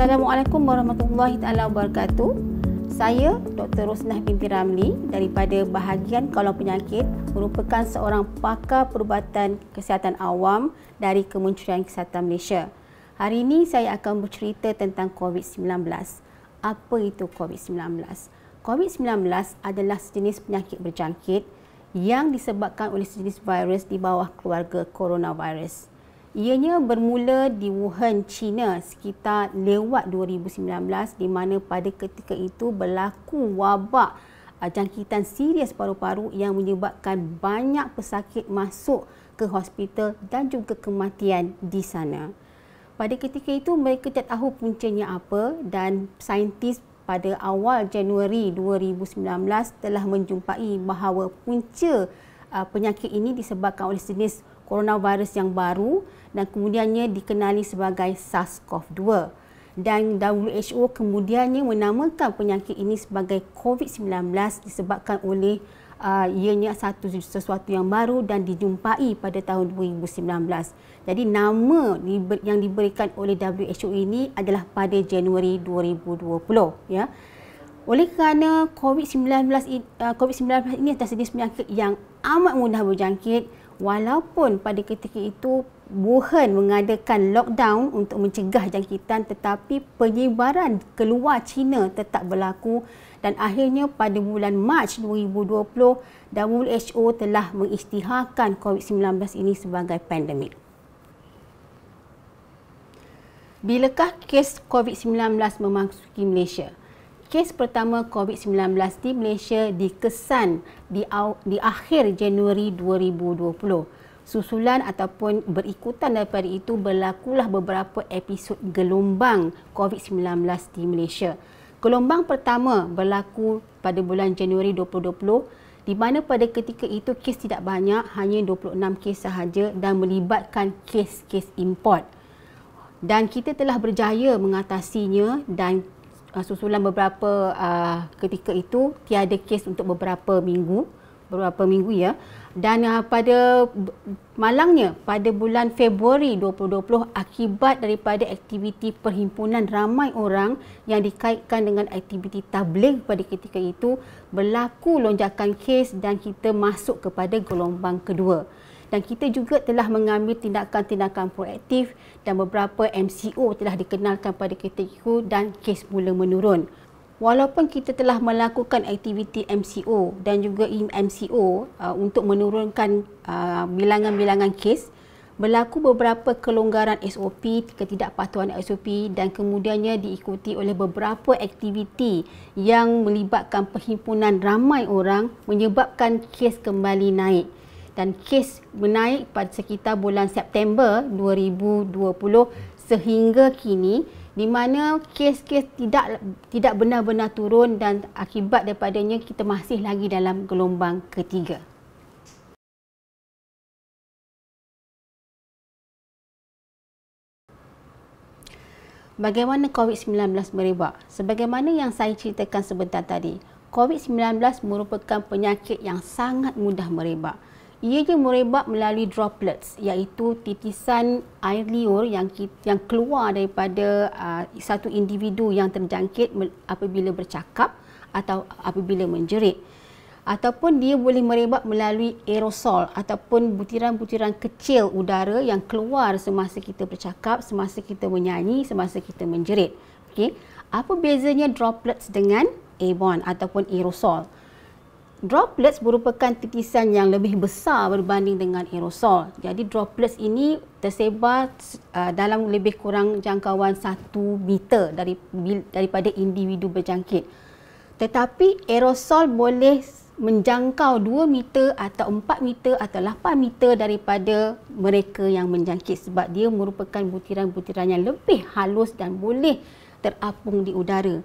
Assalamualaikum warahmatullahi taala wabarakatuh. Saya Dr. Rosnah binti Ramli daripada bahagian kalau penyakit merupakan seorang pakar perubatan kesihatan awam dari Kementerian Kesihatan Malaysia. Hari ini saya akan bercerita tentang COVID-19. Apa itu COVID-19? COVID-19 adalah sejenis penyakit berjangkit yang disebabkan oleh sejenis virus di bawah keluarga coronavirus. Ianya bermula di Wuhan, China sekitar lewat 2019 di mana pada ketika itu berlaku wabak ah, jangkitan serius paru-paru yang menyebabkan banyak pesakit masuk ke hospital dan juga kematian di sana. Pada ketika itu mereka tak tahu puncanya apa dan saintis pada awal Januari 2019 telah menjumpai bahawa punca uh, penyakit ini disebabkan oleh jenis coronavirus yang baru dan kemudiannya dikenali sebagai SARS-CoV-2 dan WHO kemudiannya menamakan penyakit ini sebagai COVID-19 disebabkan oleh uh, ianya satu sesuatu yang baru dan dijumpai pada tahun 2019. Jadi nama yang diberikan oleh WHO ini adalah pada Januari 2020 ya. Oleh kerana COVID-19 uh, COVID-19 ini adalah jenis penyakit yang amat mudah berjangkit walaupun pada ketika itu Wuhan mengadakan lockdown untuk mencegah jangkitan tetapi penyebaran keluar China tetap berlaku dan akhirnya pada bulan Mac 2020 WHO telah mengisytiharkan COVID-19 ini sebagai pandemik. Bilakah kes COVID-19 memasuki Malaysia? kes pertama COVID-19 di Malaysia dikesan di, aw, di akhir Januari 2020. Susulan ataupun berikutan daripada itu berlakulah beberapa episod gelombang COVID-19 di Malaysia. Gelombang pertama berlaku pada bulan Januari 2020 di mana pada ketika itu kes tidak banyak, hanya 26 kes sahaja dan melibatkan kes-kes import. Dan kita telah berjaya mengatasinya dan uh, susulan beberapa uh, ketika itu tiada kes untuk beberapa minggu beberapa minggu ya dan uh, pada malangnya pada bulan Februari 2020 akibat daripada aktiviti perhimpunan ramai orang yang dikaitkan dengan aktiviti tabligh pada ketika itu berlaku lonjakan kes dan kita masuk kepada gelombang kedua dan kita juga telah mengambil tindakan-tindakan proaktif dan beberapa MCO telah dikenalkan pada kita itu dan kes mula menurun. Walaupun kita telah melakukan aktiviti MCO dan juga MCO uh, untuk menurunkan uh, bilangan-bilangan kes, berlaku beberapa kelonggaran SOP, ketidakpatuhan SOP dan kemudiannya diikuti oleh beberapa aktiviti yang melibatkan perhimpunan ramai orang menyebabkan kes kembali naik dan kes menaik pada sekitar bulan September 2020 sehingga kini di mana kes-kes tidak tidak benar-benar turun dan akibat daripadanya kita masih lagi dalam gelombang ketiga. Bagaimana COVID-19 merebak? Sebagaimana yang saya ceritakan sebentar tadi, COVID-19 merupakan penyakit yang sangat mudah merebak ianya merebak melalui droplets iaitu titisan air liur yang yang keluar daripada uh, satu individu yang terjangkit apabila bercakap atau apabila menjerit ataupun dia boleh merebak melalui aerosol ataupun butiran-butiran kecil udara yang keluar semasa kita bercakap, semasa kita menyanyi, semasa kita menjerit. Okay? Apa bezanya droplets dengan airborne ataupun aerosol? Droplets merupakan titisan yang lebih besar berbanding dengan aerosol. Jadi droplets ini tersebar uh, dalam lebih kurang jangkauan 1 meter dari daripada individu berjangkit. Tetapi aerosol boleh menjangkau 2 meter atau 4 meter atau 8 meter daripada mereka yang menjangkit sebab dia merupakan butiran-butiran yang lebih halus dan boleh terapung di udara.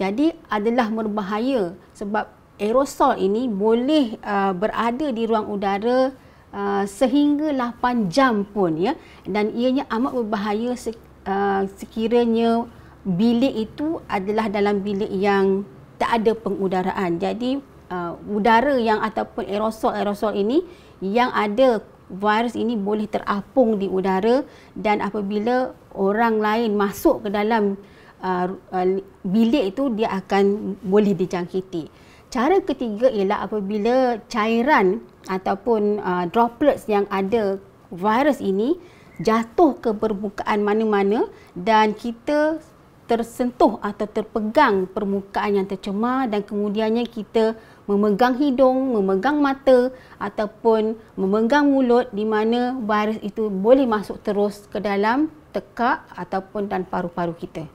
Jadi adalah berbahaya sebab aerosol ini boleh uh, berada di ruang udara uh, sehingga 8 jam pun ya dan ianya amat berbahaya uh, sekiranya bilik itu adalah dalam bilik yang tak ada pengudaraan jadi uh, udara yang ataupun aerosol-aerosol ini yang ada virus ini boleh terapung di udara dan apabila orang lain masuk ke dalam uh, uh, bilik itu dia akan boleh dijangkiti. Cara ketiga ialah apabila cairan ataupun uh, droplets yang ada virus ini jatuh ke permukaan mana-mana dan kita tersentuh atau terpegang permukaan yang tercemar dan kemudiannya kita memegang hidung, memegang mata ataupun memegang mulut di mana virus itu boleh masuk terus ke dalam tekak ataupun dan paru-paru kita.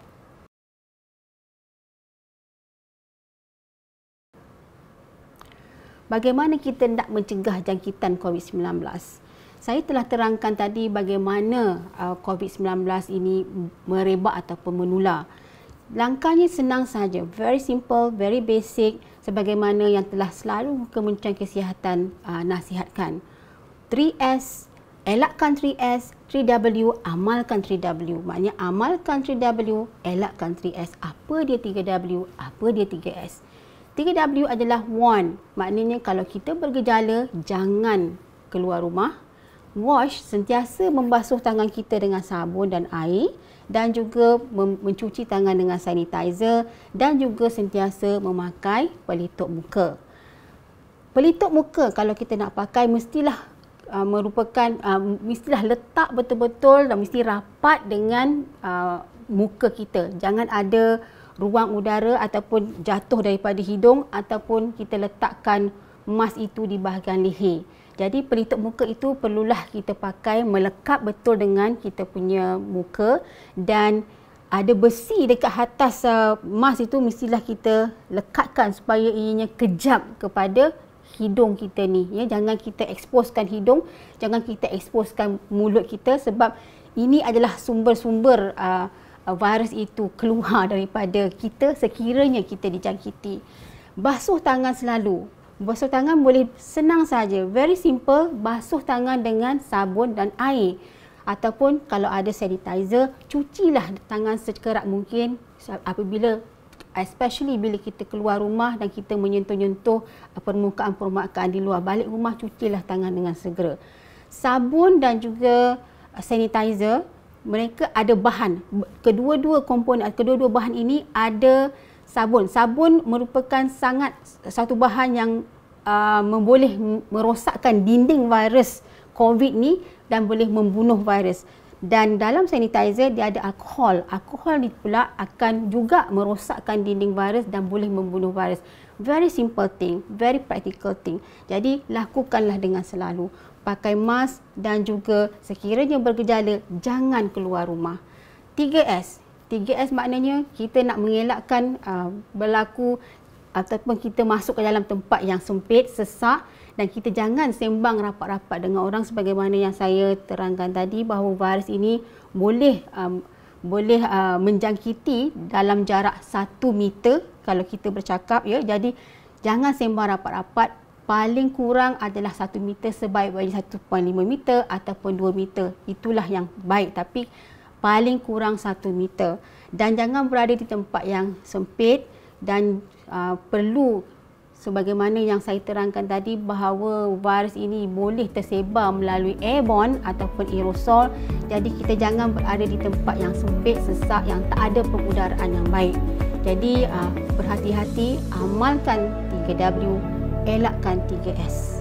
bagaimana kita nak mencegah jangkitan COVID-19. Saya telah terangkan tadi bagaimana uh, COVID-19 ini merebak ataupun menular. Langkahnya senang saja, very simple, very basic sebagaimana yang telah selalu Kementerian Kesihatan uh, nasihatkan. 3S, elakkan 3S, 3W, amalkan 3W. Maknanya amalkan 3W, elakkan 3S. Apa dia 3W, apa dia 3S. 3W adalah warn. Maknanya kalau kita bergejala, jangan keluar rumah. Wash, sentiasa membasuh tangan kita dengan sabun dan air dan juga mencuci tangan dengan sanitizer dan juga sentiasa memakai pelitup muka. Pelitup muka kalau kita nak pakai mestilah uh, merupakan uh, mestilah letak betul-betul dan mesti rapat dengan uh, muka kita. Jangan ada ruang udara ataupun jatuh daripada hidung ataupun kita letakkan mask itu di bahagian leher. Jadi pelitup muka itu perlulah kita pakai melekat betul dengan kita punya muka dan ada besi dekat atas uh, mask itu mestilah kita lekatkan supaya ianya kejap kepada hidung kita ni. Ya, jangan kita eksposkan hidung, jangan kita eksposkan mulut kita sebab ini adalah sumber-sumber uh, Uh, virus itu keluar daripada kita sekiranya kita dijangkiti. Basuh tangan selalu. Basuh tangan boleh senang saja, very simple, basuh tangan dengan sabun dan air ataupun kalau ada sanitizer, cucilah tangan sekerap mungkin apabila especially bila kita keluar rumah dan kita menyentuh-nyentuh uh, permukaan-permukaan di luar. Balik rumah cucilah tangan dengan segera. Sabun dan juga uh, sanitizer mereka ada bahan kedua-dua komponen kedua-dua bahan ini ada sabun sabun merupakan sangat satu bahan yang uh, memboleh merosakkan dinding virus covid ni dan boleh membunuh virus dan dalam sanitizer dia ada alkohol alkohol ni pula akan juga merosakkan dinding virus dan boleh membunuh virus very simple thing very practical thing jadi lakukanlah dengan selalu pakai mask dan juga sekiranya bergejala jangan keluar rumah. 3S. 3S maknanya kita nak mengelakkan uh, berlaku ataupun kita masuk ke dalam tempat yang sempit, sesak dan kita jangan sembang rapat-rapat dengan orang sebagaimana yang saya terangkan tadi bahawa virus ini boleh um, boleh uh, menjangkiti dalam jarak satu meter kalau kita bercakap ya. Jadi jangan sembang rapat-rapat paling kurang adalah 1 meter sebaik-baiknya 1.5 meter ataupun 2 meter. Itulah yang baik tapi paling kurang 1 meter. Dan jangan berada di tempat yang sempit dan uh, perlu sebagaimana yang saya terangkan tadi bahawa virus ini boleh tersebar melalui airborne ataupun aerosol. Jadi kita jangan berada di tempat yang sempit, sesak yang tak ada pengudaraan yang baik. Jadi uh, berhati-hati, amalkan 3W elakkan 3S.